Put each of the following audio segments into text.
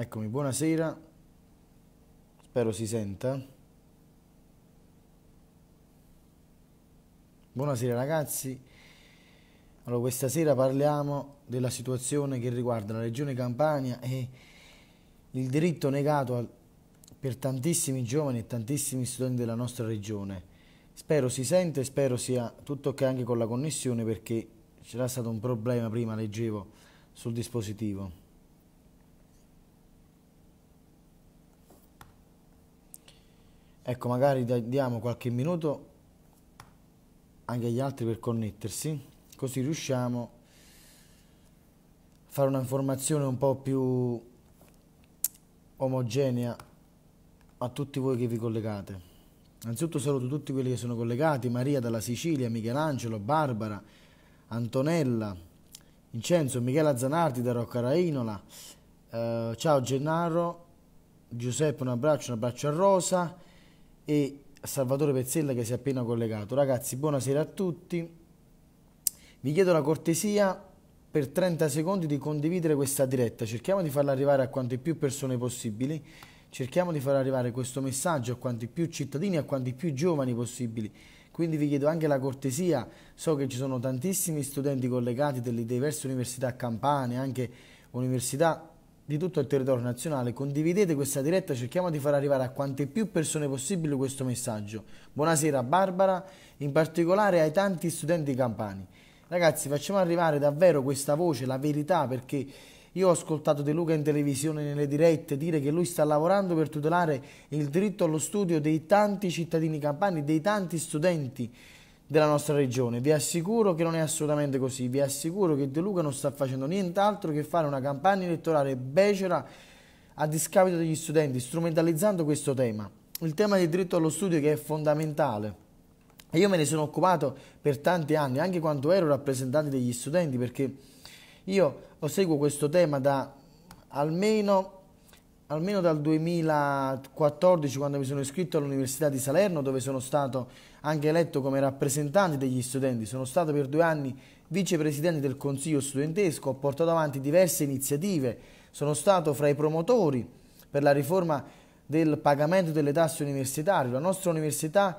Eccomi, buonasera. Spero si senta. Buonasera ragazzi. Allora, questa sera parliamo della situazione che riguarda la regione Campania e il diritto negato al, per tantissimi giovani e tantissimi studenti della nostra regione. Spero si sente, spero sia tutto ok anche con la connessione perché c'era stato un problema prima, leggevo, sul dispositivo. Ecco, magari diamo qualche minuto anche agli altri per connettersi, così riusciamo a fare una informazione un po' più omogenea a tutti voi che vi collegate. Innanzitutto saluto tutti quelli che sono collegati, Maria dalla Sicilia, Michelangelo, Barbara, Antonella, Vincenzo, Michela Zanardi da Roccarainola, eh, ciao Gennaro, Giuseppe un abbraccio, un abbraccio a Rosa, e Salvatore Pezzella che si è appena collegato. Ragazzi, buonasera a tutti. Vi chiedo la cortesia per 30 secondi di condividere questa diretta. Cerchiamo di farla arrivare a quante più persone possibili. Cerchiamo di far arrivare questo messaggio a quanti più cittadini, a quanti più giovani possibili. Quindi vi chiedo anche la cortesia, so che ci sono tantissimi studenti collegati delle diverse università campane, anche università di tutto il territorio nazionale. Condividete questa diretta, cerchiamo di far arrivare a quante più persone possibile questo messaggio. Buonasera Barbara, in particolare ai tanti studenti campani. Ragazzi, facciamo arrivare davvero questa voce, la verità, perché io ho ascoltato De Luca in televisione, nelle dirette, dire che lui sta lavorando per tutelare il diritto allo studio dei tanti cittadini campani, dei tanti studenti della nostra regione. Vi assicuro che non è assolutamente così, vi assicuro che De Luca non sta facendo nient'altro che fare una campagna elettorale becera a discapito degli studenti, strumentalizzando questo tema. Il tema del diritto allo studio che è fondamentale. E io me ne sono occupato per tanti anni, anche quando ero rappresentante degli studenti, perché io seguo questo tema da almeno, almeno dal 2014, quando mi sono iscritto all'Università di Salerno, dove sono stato anche eletto come rappresentante degli studenti. Sono stato per due anni vicepresidente del Consiglio studentesco, ho portato avanti diverse iniziative, sono stato fra i promotori per la riforma del pagamento delle tasse universitarie. La nostra università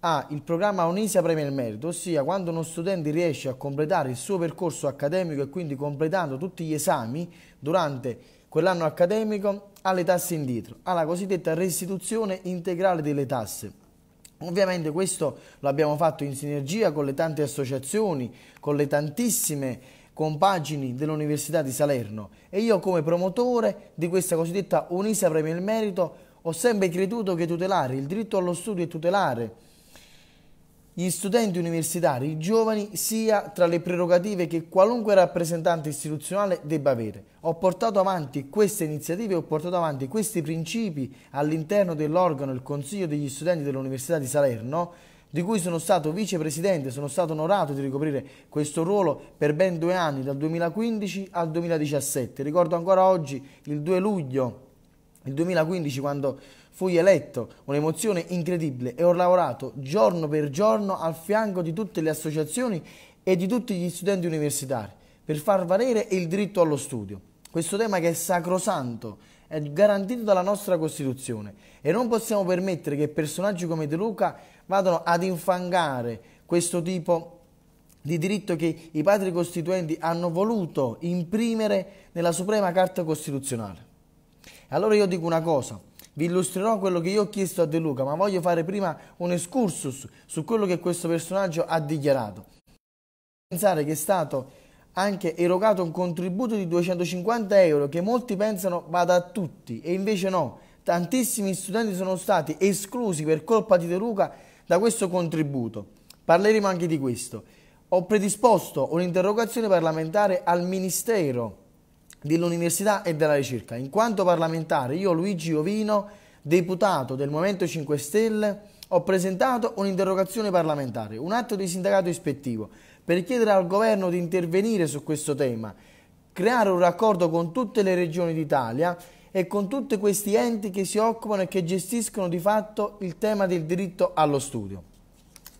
ha il programma Onisia Premia Merito, ossia quando uno studente riesce a completare il suo percorso accademico e quindi completando tutti gli esami durante quell'anno accademico ha le tasse indietro, ha la cosiddetta restituzione integrale delle tasse. Ovviamente questo lo abbiamo fatto in sinergia con le tante associazioni, con le tantissime compagini dell'Università di Salerno e io come promotore di questa cosiddetta Unisa Premio il Merito ho sempre creduto che tutelare il diritto allo studio e tutelare gli studenti universitari, i giovani, sia tra le prerogative che qualunque rappresentante istituzionale debba avere. Ho portato avanti queste iniziative, ho portato avanti questi principi all'interno dell'organo, il Consiglio degli Studenti dell'Università di Salerno, di cui sono stato vicepresidente, sono stato onorato di ricoprire questo ruolo per ben due anni, dal 2015 al 2017. Ricordo ancora oggi, il 2 luglio il 2015, quando fui eletto, un'emozione incredibile e ho lavorato giorno per giorno al fianco di tutte le associazioni e di tutti gli studenti universitari per far valere il diritto allo studio. Questo tema che è sacrosanto, è garantito dalla nostra Costituzione e non possiamo permettere che personaggi come De Luca vadano ad infangare questo tipo di diritto che i padri costituenti hanno voluto imprimere nella Suprema Carta Costituzionale. allora io dico una cosa, vi illustrerò quello che io ho chiesto a De Luca, ma voglio fare prima un excursus su quello che questo personaggio ha dichiarato. Pensare che è stato anche erogato un contributo di 250 euro che molti pensano vada a tutti e invece no, tantissimi studenti sono stati esclusi per colpa di De Luca da questo contributo. Parleremo anche di questo. Ho predisposto un'interrogazione parlamentare al Ministero dell'università e della ricerca. In quanto parlamentare, io Luigi Ovino, deputato del Movimento 5 Stelle, ho presentato un'interrogazione parlamentare, un atto di sindacato ispettivo, per chiedere al governo di intervenire su questo tema, creare un raccordo con tutte le regioni d'Italia e con tutti questi enti che si occupano e che gestiscono di fatto il tema del diritto allo studio.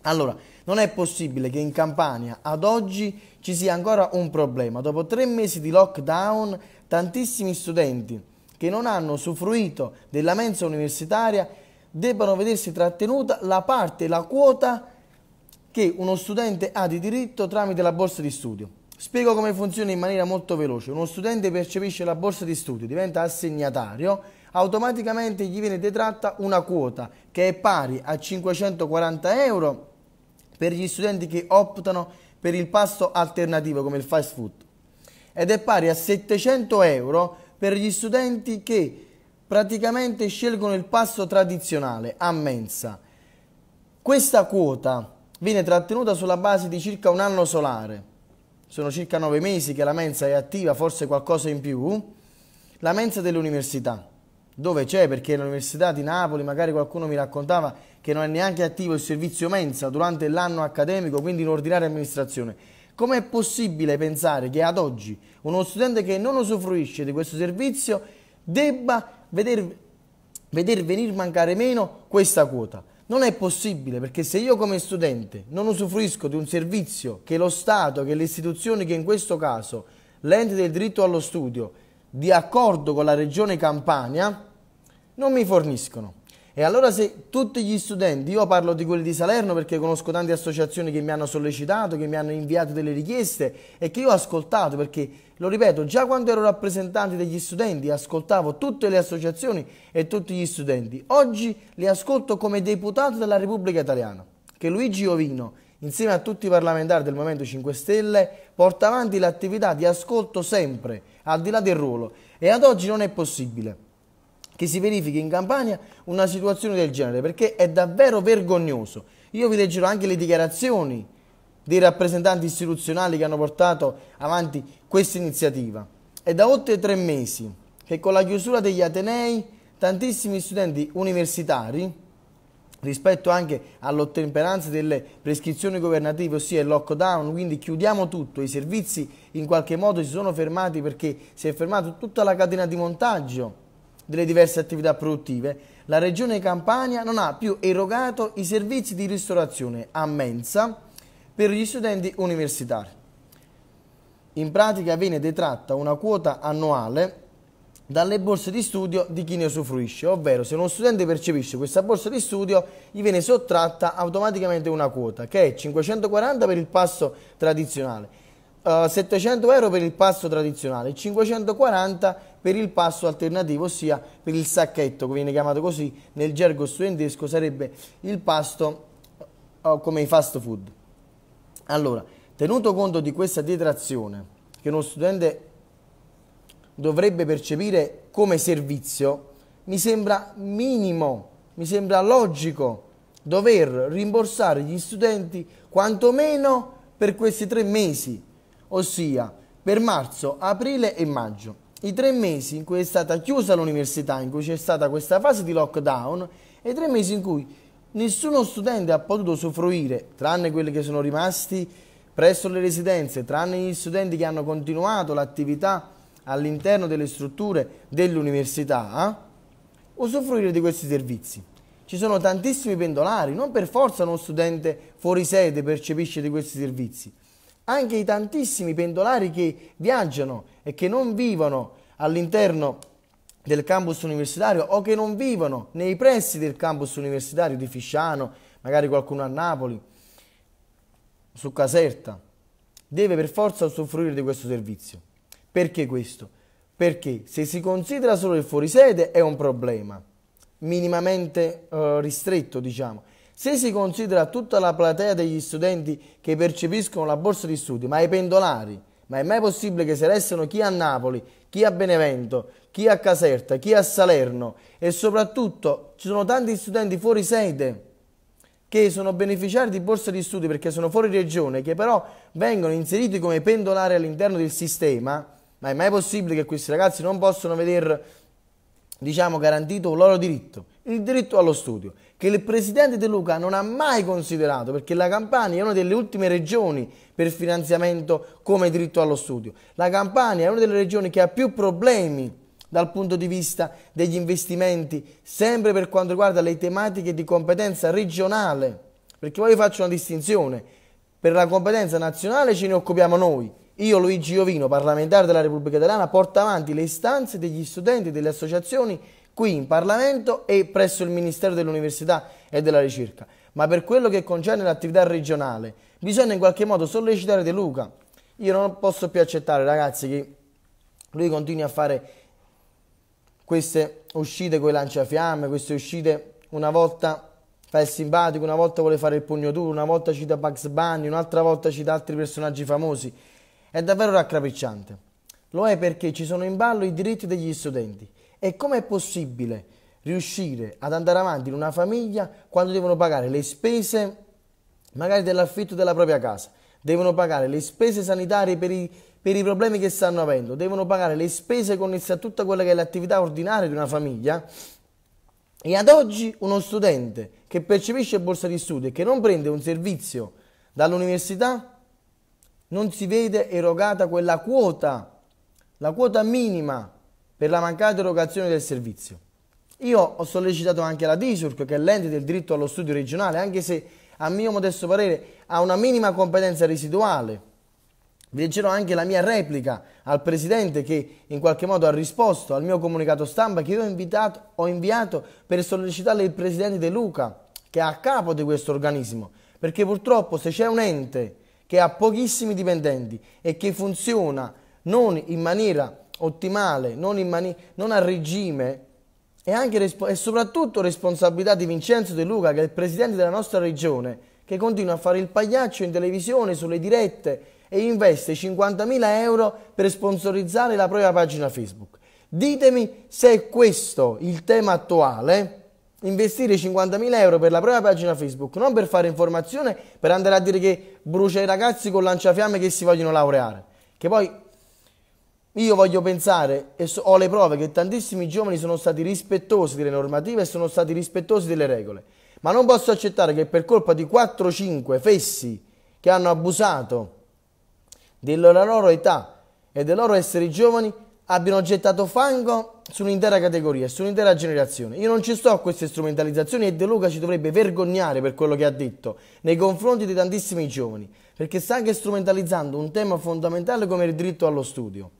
Allora, non è possibile che in Campania ad oggi ci sia ancora un problema. Dopo tre mesi di lockdown, tantissimi studenti che non hanno usufruito della mensa universitaria debbano vedersi trattenuta la parte, la quota che uno studente ha di diritto tramite la borsa di studio. Spiego come funziona in maniera molto veloce. Uno studente percepisce la borsa di studio, diventa assegnatario, automaticamente gli viene detratta una quota che è pari a 540 euro per gli studenti che optano per il pasto alternativo come il fast food ed è pari a 700 euro per gli studenti che praticamente scelgono il pasto tradizionale a mensa. Questa quota viene trattenuta sulla base di circa un anno solare, sono circa nove mesi che la mensa è attiva, forse qualcosa in più, la mensa dell'università dove c'è, perché l'Università di Napoli, magari qualcuno mi raccontava che non è neanche attivo il servizio mensa durante l'anno accademico, quindi in ordinaria amministrazione. Com'è possibile pensare che ad oggi uno studente che non usufruisce di questo servizio debba veder, veder venir mancare meno questa quota? Non è possibile perché se io come studente non usufruisco di un servizio che lo Stato, che le istituzioni, che in questo caso l'ente del diritto allo studio, di accordo con la regione Campania, non mi forniscono. E allora se tutti gli studenti, io parlo di quelli di Salerno perché conosco tante associazioni che mi hanno sollecitato, che mi hanno inviato delle richieste e che io ho ascoltato perché, lo ripeto, già quando ero rappresentante degli studenti ascoltavo tutte le associazioni e tutti gli studenti. Oggi li ascolto come deputato della Repubblica Italiana, che Luigi Ovino, insieme a tutti i parlamentari del Movimento 5 Stelle, porta avanti l'attività di ascolto sempre, al di là del ruolo. E ad oggi non è possibile che si verifichi in Campania una situazione del genere, perché è davvero vergognoso. Io vi leggerò anche le dichiarazioni dei rappresentanti istituzionali che hanno portato avanti questa iniziativa. È da oltre tre mesi che con la chiusura degli Atenei tantissimi studenti universitari, rispetto anche all'ottemperanza delle prescrizioni governative, ossia il lockdown, quindi chiudiamo tutto, i servizi in qualche modo si sono fermati perché si è fermata tutta la catena di montaggio delle diverse attività produttive, la Regione Campania non ha più erogato i servizi di ristorazione a mensa per gli studenti universitari. In pratica viene detratta una quota annuale dalle borse di studio di chi ne usufruisce, ovvero se uno studente percepisce questa borsa di studio gli viene sottratta automaticamente una quota che è 540 per il passo tradizionale 700 eh, euro per il passo tradizionale e 540 per il passo alternativo, ossia per il sacchetto, che viene chiamato così nel gergo studentesco, sarebbe il pasto uh, come i fast food. Allora, tenuto conto di questa detrazione che uno studente dovrebbe percepire come servizio, mi sembra minimo, mi sembra logico dover rimborsare gli studenti quantomeno per questi tre mesi ossia per marzo, aprile e maggio. I tre mesi in cui è stata chiusa l'università, in cui c'è stata questa fase di lockdown, e i tre mesi in cui nessuno studente ha potuto usufruire, tranne quelli che sono rimasti presso le residenze, tranne gli studenti che hanno continuato l'attività all'interno delle strutture dell'università, usufruire di questi servizi. Ci sono tantissimi pendolari, non per forza uno studente fuori sede percepisce di questi servizi anche i tantissimi pendolari che viaggiano e che non vivono all'interno del campus universitario o che non vivono nei pressi del campus universitario di Fisciano, magari qualcuno a Napoli, su Caserta, deve per forza usufruire di questo servizio. Perché questo? Perché se si considera solo il fuorisede è un problema, minimamente eh, ristretto diciamo, se si considera tutta la platea degli studenti che percepiscono la borsa di studio, ma i pendolari, ma è mai possibile che si restano chi a Napoli, chi a Benevento, chi a Caserta, chi a Salerno e soprattutto ci sono tanti studenti fuori sede che sono beneficiari di borsa di studio perché sono fuori regione, che però vengono inseriti come pendolari all'interno del sistema, ma è mai possibile che questi ragazzi non possano vedere diciamo, garantito un loro diritto, il diritto allo studio, che il presidente De Luca non ha mai considerato, perché la Campania è una delle ultime regioni per finanziamento come diritto allo studio. La Campania è una delle regioni che ha più problemi dal punto di vista degli investimenti, sempre per quanto riguarda le tematiche di competenza regionale, perché poi faccio una distinzione, per la competenza nazionale ce ne occupiamo noi, io, Luigi Iovino, parlamentare della Repubblica Italiana, porto avanti le istanze degli studenti e delle associazioni qui in Parlamento e presso il Ministero dell'Università e della Ricerca. Ma per quello che concerne l'attività regionale, bisogna in qualche modo sollecitare De Luca. Io non posso più accettare, ragazzi, che lui continui a fare queste uscite con i lanciafiamme, queste uscite una volta fa il simpatico, una volta vuole fare il pugno duro, una volta cita Bugs Bunny, un'altra volta cita altri personaggi famosi. È davvero raccapricciante. Lo è perché ci sono in ballo i diritti degli studenti. E com'è possibile riuscire ad andare avanti in una famiglia quando devono pagare le spese magari dell'affitto della propria casa, devono pagare le spese sanitarie per i, per i, problemi che stanno avendo, devono pagare le spese connesse a tutta quella che è l'attività ordinaria di una famiglia. E ad oggi uno studente che percepisce borsa di studio e che non prende un servizio dall'università non si vede erogata quella quota, la quota minima per la mancata erogazione del servizio. Io ho sollecitato anche la DISURC, che è l'ente del diritto allo studio regionale, anche se a mio modesto parere ha una minima competenza residuale. Vi leggerò anche la mia replica al Presidente che in qualche modo ha risposto al mio comunicato stampa che io ho, invitato, ho inviato per sollecitare il Presidente De Luca, che è a capo di questo organismo. Perché purtroppo se c'è un ente che ha pochissimi dipendenti e che funziona non in maniera ottimale, non, mani non a regime, è, anche e soprattutto responsabilità di Vincenzo De Luca, che è il presidente della nostra regione, che continua a fare il pagliaccio in televisione, sulle dirette e investe 50.000 euro per sponsorizzare la propria pagina Facebook. Ditemi se è questo il tema attuale investire 50.000 euro per la propria pagina Facebook, non per fare informazione, per andare a dire che brucia i ragazzi con lanciafiamme che si vogliono laureare. Che poi io voglio pensare e so, ho le prove che tantissimi giovani sono stati rispettosi delle normative e sono stati rispettosi delle regole, ma non posso accettare che per colpa di 4-5 fessi che hanno abusato della loro età e del loro essere giovani abbiano gettato fango su un'intera categoria, su un'intera generazione. Io non ci sto a queste strumentalizzazioni e De Luca ci dovrebbe vergognare per quello che ha detto nei confronti di tantissimi giovani, perché sta anche strumentalizzando un tema fondamentale come il diritto allo studio.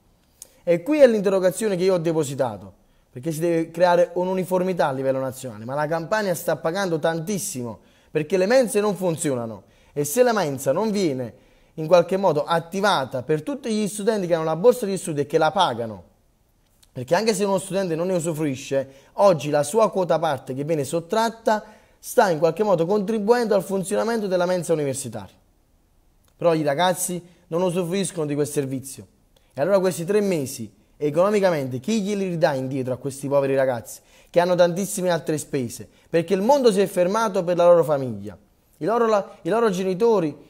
E qui è l'interrogazione che io ho depositato, perché si deve creare un'uniformità a livello nazionale, ma la Campania sta pagando tantissimo perché le mense non funzionano e se la mensa non viene in qualche modo attivata per tutti gli studenti che hanno la borsa di studio e che la pagano. Perché anche se uno studente non ne usufruisce, oggi la sua quota parte che viene sottratta sta in qualche modo contribuendo al funzionamento della mensa universitaria. Però i ragazzi non usufruiscono di quel servizio. E allora questi tre mesi, economicamente, chi glieli ridà indietro a questi poveri ragazzi che hanno tantissime altre spese? Perché il mondo si è fermato per la loro famiglia. I loro, la, i loro genitori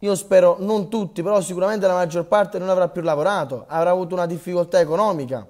io spero non tutti, però sicuramente la maggior parte non avrà più lavorato, avrà avuto una difficoltà economica.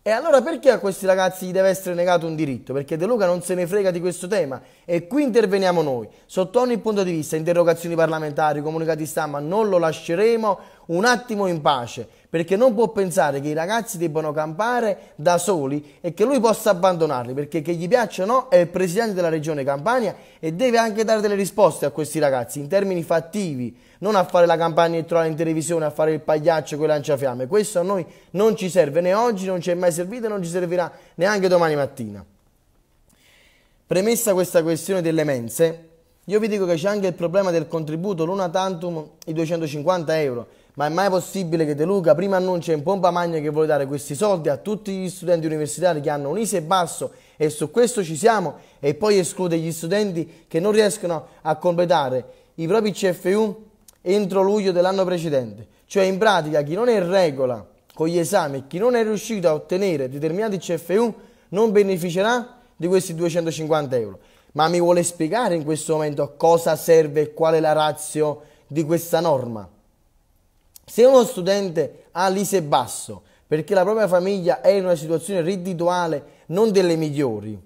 E allora perché a questi ragazzi gli deve essere negato un diritto? Perché De Luca non se ne frega di questo tema e qui interveniamo noi, sotto ogni punto di vista, interrogazioni parlamentari, comunicati stampa, non lo lasceremo, un attimo in pace, perché non può pensare che i ragazzi debbano campare da soli e che lui possa abbandonarli, perché che gli piaccia o no è il presidente della regione Campania e deve anche dare delle risposte a questi ragazzi in termini fattivi, non a fare la campagna elettorale in televisione, a fare il pagliaccio con i lanciafiamme. Questo a noi non ci serve né oggi, non ci è mai servito e non ci servirà neanche domani mattina. Premessa questa questione delle mense, io vi dico che c'è anche il problema del contributo l'una tantum i 250 euro ma è mai possibile che De Luca prima annuncia in pompa magna che vuole dare questi soldi a tutti gli studenti universitari che hanno un ISE basso e su questo ci siamo e poi esclude gli studenti che non riescono a completare i propri CFU entro luglio dell'anno precedente. Cioè in pratica chi non è in regola con gli esami e chi non è riuscito a ottenere determinati CFU non beneficerà di questi 250 euro. Ma mi vuole spiegare in questo momento cosa serve e qual è la razio di questa norma? Se uno studente ha l'ISE basso perché la propria famiglia è in una situazione reddituale non delle migliori,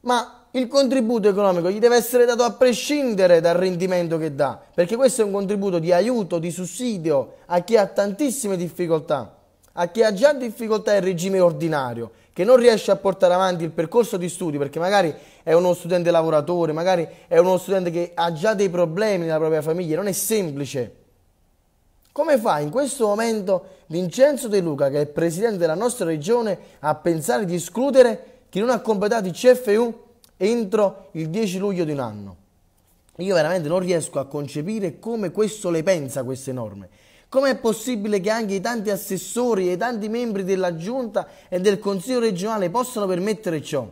ma il contributo economico gli deve essere dato a prescindere dal rendimento che dà, perché questo è un contributo di aiuto, di sussidio a chi ha tantissime difficoltà, a chi ha già difficoltà in regime ordinario, che non riesce a portare avanti il percorso di studio, perché magari è uno studente lavoratore, magari è uno studente che ha già dei problemi nella propria famiglia, non è semplice come fa in questo momento Vincenzo De Luca, che è presidente della nostra regione, a pensare di escludere chi non ha completato il CFU entro il 10 luglio di un anno? Io veramente non riesco a concepire come questo le pensa queste norme. Com'è possibile che anche i tanti assessori e i tanti membri della Giunta e del Consiglio regionale possano permettere ciò?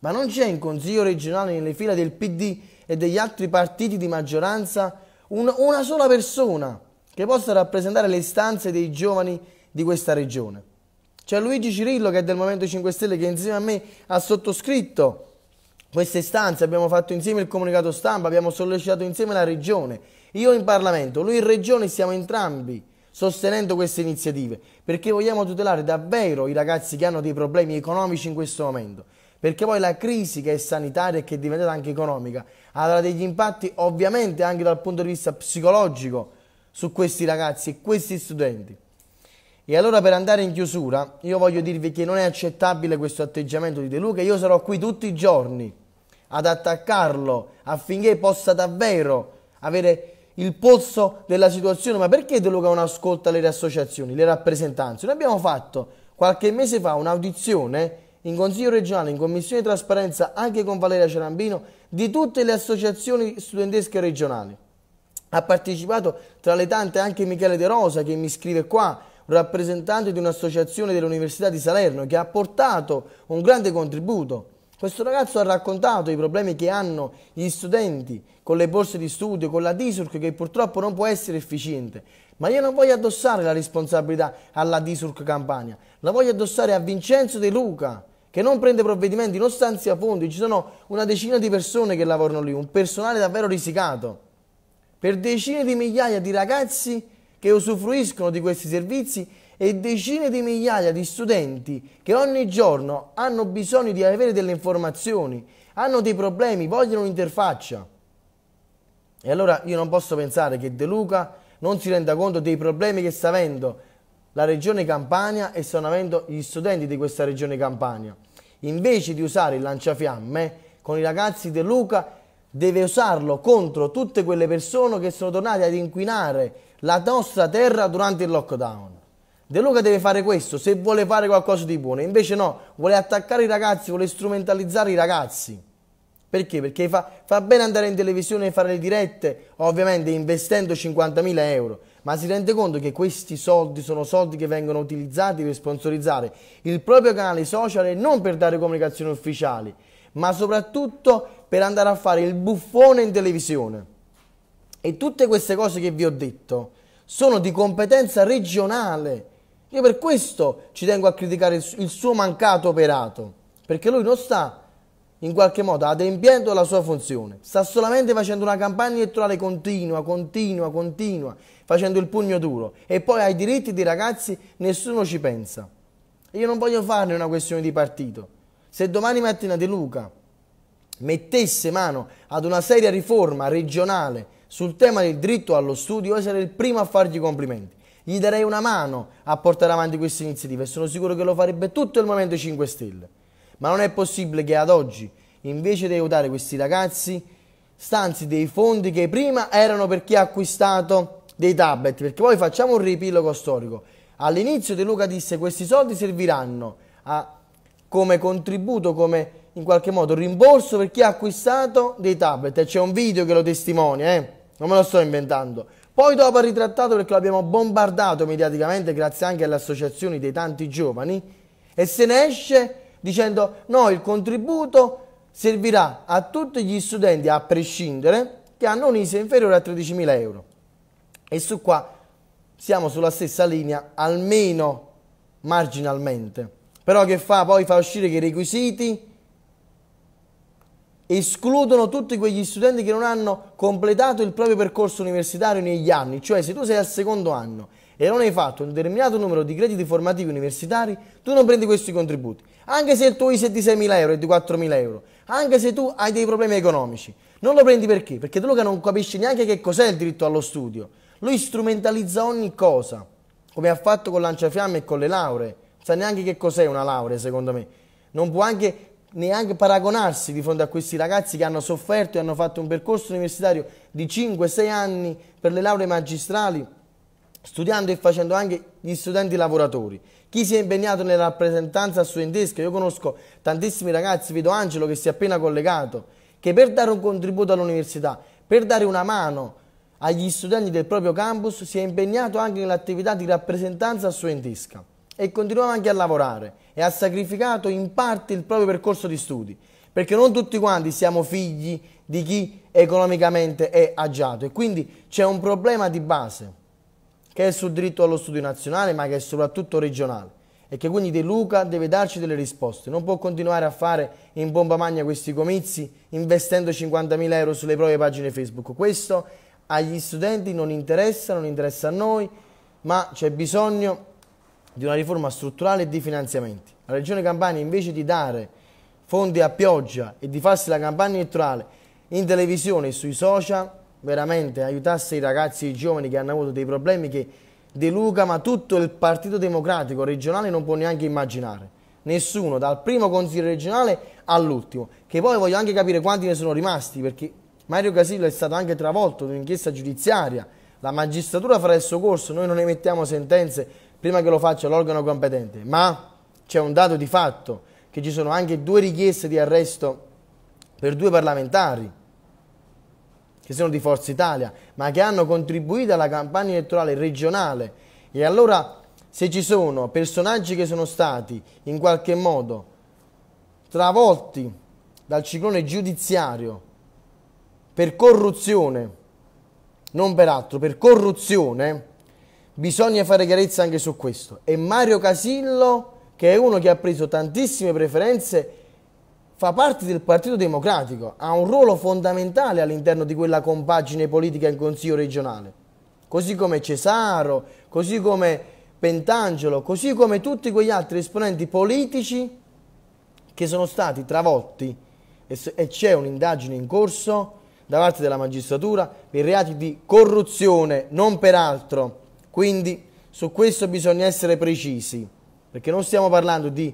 Ma non c'è in Consiglio regionale nelle fila del PD e degli altri partiti di maggioranza una sola persona che possa rappresentare le istanze dei giovani di questa regione. C'è Luigi Cirillo che è del Movimento 5 Stelle che insieme a me ha sottoscritto queste istanze, abbiamo fatto insieme il comunicato stampa, abbiamo sollecitato insieme la regione, io in Parlamento, lui in regione stiamo entrambi sostenendo queste iniziative perché vogliamo tutelare davvero i ragazzi che hanno dei problemi economici in questo momento perché poi la crisi che è sanitaria e che è diventata anche economica avrà degli impatti ovviamente anche dal punto di vista psicologico su questi ragazzi e questi studenti. E allora per andare in chiusura, io voglio dirvi che non è accettabile questo atteggiamento di De Luca, io sarò qui tutti i giorni ad attaccarlo affinché possa davvero avere il polso della situazione. Ma perché De Luca non ascolta le associazioni, le rappresentanze? Noi abbiamo fatto qualche mese fa un'audizione in Consiglio regionale, in Commissione di Trasparenza, anche con Valeria Cerambino, di tutte le associazioni studentesche regionali. Ha partecipato tra le tante anche Michele De Rosa che mi scrive qua, rappresentante di un'associazione dell'Università di Salerno che ha portato un grande contributo. Questo ragazzo ha raccontato i problemi che hanno gli studenti con le borse di studio, con la DISURC che purtroppo non può essere efficiente. Ma io non voglio addossare la responsabilità alla DISURC Campania, la voglio addossare a Vincenzo De Luca che non prende provvedimenti, non stanzia fondi, ci sono una decina di persone che lavorano lì, un personale davvero risicato per decine di migliaia di ragazzi che usufruiscono di questi servizi e decine di migliaia di studenti che ogni giorno hanno bisogno di avere delle informazioni, hanno dei problemi, vogliono un'interfaccia. E allora io non posso pensare che De Luca non si renda conto dei problemi che sta avendo la regione Campania e stanno avendo gli studenti di questa regione Campania. Invece di usare il lanciafiamme, con i ragazzi De Luca deve usarlo contro tutte quelle persone che sono tornate ad inquinare la nostra terra durante il lockdown. De Luca deve fare questo se vuole fare qualcosa di buono, invece no, vuole attaccare i ragazzi, vuole strumentalizzare i ragazzi. Perché? Perché fa, fa bene andare in televisione e fare le dirette, ovviamente investendo 50.000 euro, ma si rende conto che questi soldi sono soldi che vengono utilizzati per sponsorizzare il proprio canale social e non per dare comunicazioni ufficiali ma soprattutto per andare a fare il buffone in televisione. E tutte queste cose che vi ho detto sono di competenza regionale. Io per questo ci tengo a criticare il suo mancato operato, perché lui non sta in qualche modo adempiendo la sua funzione, sta solamente facendo una campagna elettorale continua, continua, continua, facendo il pugno duro e poi ai diritti dei ragazzi nessuno ci pensa. Io non voglio farne una questione di partito, se domani mattina De Luca mettesse mano ad una seria riforma regionale sul tema del diritto allo studio, io sarei il primo a fargli complimenti. Gli darei una mano a portare avanti questa iniziativa e sono sicuro che lo farebbe tutto il Movimento 5 Stelle. Ma non è possibile che ad oggi, invece di aiutare questi ragazzi, stanzi dei fondi che prima erano per chi ha acquistato dei tablet. Perché poi facciamo un riepilogo storico. All'inizio De Luca disse che questi soldi serviranno a come contributo, come in qualche modo rimborso per chi ha acquistato dei tablet. E c'è un video che lo testimonia, eh? non me lo sto inventando. Poi dopo ha ritrattato perché lo abbiamo bombardato mediaticamente grazie anche alle associazioni dei tanti giovani e se ne esce dicendo no, il contributo servirà a tutti gli studenti a prescindere che hanno un ISE inferiore a 13.000 euro. E su qua siamo sulla stessa linea, almeno marginalmente. Però che fa? Poi fa uscire che i requisiti escludono tutti quegli studenti che non hanno completato il proprio percorso universitario negli anni, cioè se tu sei al secondo anno e non hai fatto un determinato numero di crediti formativi universitari, tu non prendi questi contributi, anche se il tuo ISE è di 6.000 euro e di 4.000 euro, anche se tu hai dei problemi economici, non lo prendi perché? Perché tu Luca non capisce neanche che cos'è il diritto allo studio, lui strumentalizza ogni cosa, come ha fatto con Lanciafiamme e con le lauree, sa neanche che cos'è una laurea, secondo me. Non può anche neanche paragonarsi di fronte a questi ragazzi che hanno sofferto e hanno fatto un percorso universitario di 5-6 anni per le lauree magistrali, studiando e facendo anche gli studenti lavoratori. Chi si è impegnato nella rappresentanza studentesca, io conosco tantissimi ragazzi, vedo Angelo che si è appena collegato, che per dare un contributo all'università, per dare una mano agli studenti del proprio campus, si è impegnato anche nell'attività di rappresentanza studentesca e continuava anche a lavorare e ha sacrificato in parte il proprio percorso di studi, perché non tutti quanti siamo figli di chi economicamente è agiato e quindi c'è un problema di base che è sul diritto allo studio nazionale ma che è soprattutto regionale e che quindi De Luca deve darci delle risposte, non può continuare a fare in bomba magna questi comizi investendo 50.000 euro sulle proprie pagine Facebook, questo agli studenti non interessa, non interessa a noi, ma c'è bisogno di una riforma strutturale e di finanziamenti. La Regione Campania invece di dare fondi a pioggia e di farsi la campagna elettorale in televisione e sui social, veramente aiutasse i ragazzi e i giovani che hanno avuto dei problemi che De Luca ma tutto il Partito Democratico regionale non può neanche immaginare. Nessuno, dal primo consiglio regionale all'ultimo. Che poi voglio anche capire quanti ne sono rimasti, perché Mario Casillo è stato anche travolto in un'inchiesta giudiziaria. La magistratura farà il suo corso, noi non emettiamo sentenze prima che lo faccia l'organo competente, ma c'è un dato di fatto che ci sono anche due richieste di arresto per due parlamentari che sono di Forza Italia, ma che hanno contribuito alla campagna elettorale regionale. E allora se ci sono personaggi che sono stati in qualche modo travolti dal ciclone giudiziario per corruzione, non per altro, per corruzione, Bisogna fare chiarezza anche su questo. E Mario Casillo, che è uno che ha preso tantissime preferenze, fa parte del Partito Democratico, ha un ruolo fondamentale all'interno di quella compagine politica in Consiglio regionale. Così come Cesaro, così come Pentangelo, così come tutti quegli altri esponenti politici che sono stati travolti e c'è un'indagine in corso da parte della magistratura per reati di corruzione, non per altro. Quindi su questo bisogna essere precisi, perché non stiamo parlando di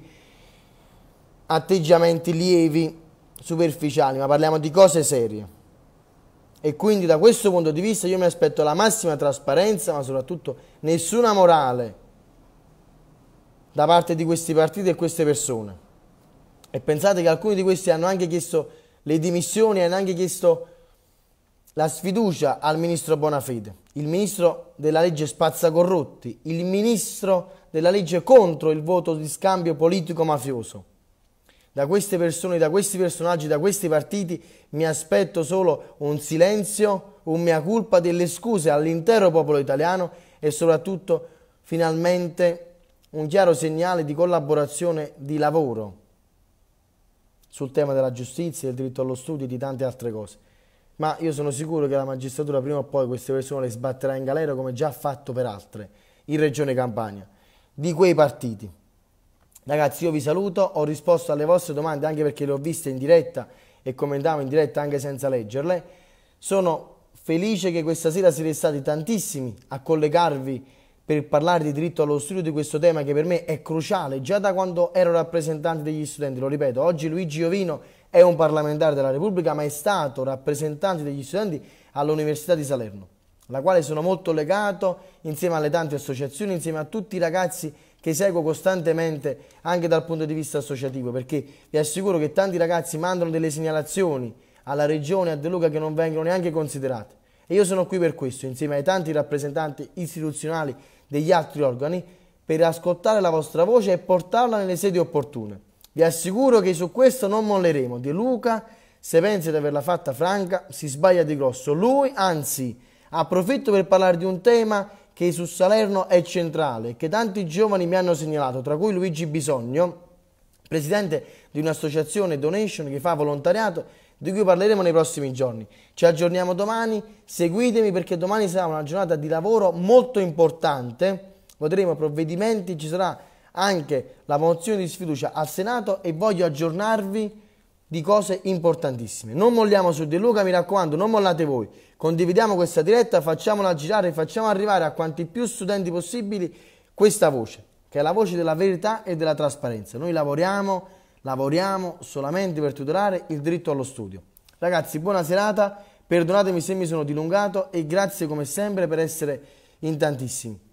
atteggiamenti lievi, superficiali, ma parliamo di cose serie. E quindi da questo punto di vista io mi aspetto la massima trasparenza, ma soprattutto nessuna morale da parte di questi partiti e queste persone. E pensate che alcuni di questi hanno anche chiesto le dimissioni, hanno anche chiesto la sfiducia al ministro Bonafede, il ministro della legge spazzacorrotti, il ministro della legge contro il voto di scambio politico-mafioso. Da queste persone, da questi personaggi, da questi partiti mi aspetto solo un silenzio, un mea culpa delle scuse all'intero popolo italiano e soprattutto finalmente un chiaro segnale di collaborazione di lavoro sul tema della giustizia, del diritto allo studio e di tante altre cose ma io sono sicuro che la magistratura prima o poi queste persone le sbatterà in galera come già ha fatto per altre in Regione Campania, di quei partiti. Ragazzi io vi saluto, ho risposto alle vostre domande anche perché le ho viste in diretta e commentavo in diretta anche senza leggerle. Sono felice che questa sera siete stati tantissimi a collegarvi per parlare di diritto allo studio di questo tema che per me è cruciale già da quando ero rappresentante degli studenti, lo ripeto, oggi Luigi Ovino è un parlamentare della Repubblica, ma è stato rappresentante degli studenti all'Università di Salerno, alla quale sono molto legato insieme alle tante associazioni, insieme a tutti i ragazzi che seguo costantemente anche dal punto di vista associativo, perché vi assicuro che tanti ragazzi mandano delle segnalazioni alla Regione, a De Luca, che non vengono neanche considerate. E io sono qui per questo, insieme ai tanti rappresentanti istituzionali degli altri organi, per ascoltare la vostra voce e portarla nelle sedi opportune. Vi assicuro che su questo non molleremo. Di Luca, se pensi di averla fatta franca, si sbaglia di grosso. Lui, anzi, approfitto per parlare di un tema che su Salerno è centrale, che tanti giovani mi hanno segnalato, tra cui Luigi Bisogno, presidente di un'associazione donation che fa volontariato, di cui parleremo nei prossimi giorni. Ci aggiorniamo domani, seguitemi perché domani sarà una giornata di lavoro molto importante, voteremo provvedimenti, ci sarà anche la mozione di sfiducia al Senato e voglio aggiornarvi di cose importantissime. Non molliamo su De Luca, mi raccomando, non mollate voi. Condividiamo questa diretta, facciamola girare, facciamo arrivare a quanti più studenti possibili questa voce, che è la voce della verità e della trasparenza. Noi lavoriamo, lavoriamo solamente per tutelare il diritto allo studio. Ragazzi, buona serata, perdonatemi se mi sono dilungato e grazie come sempre per essere in tantissimi.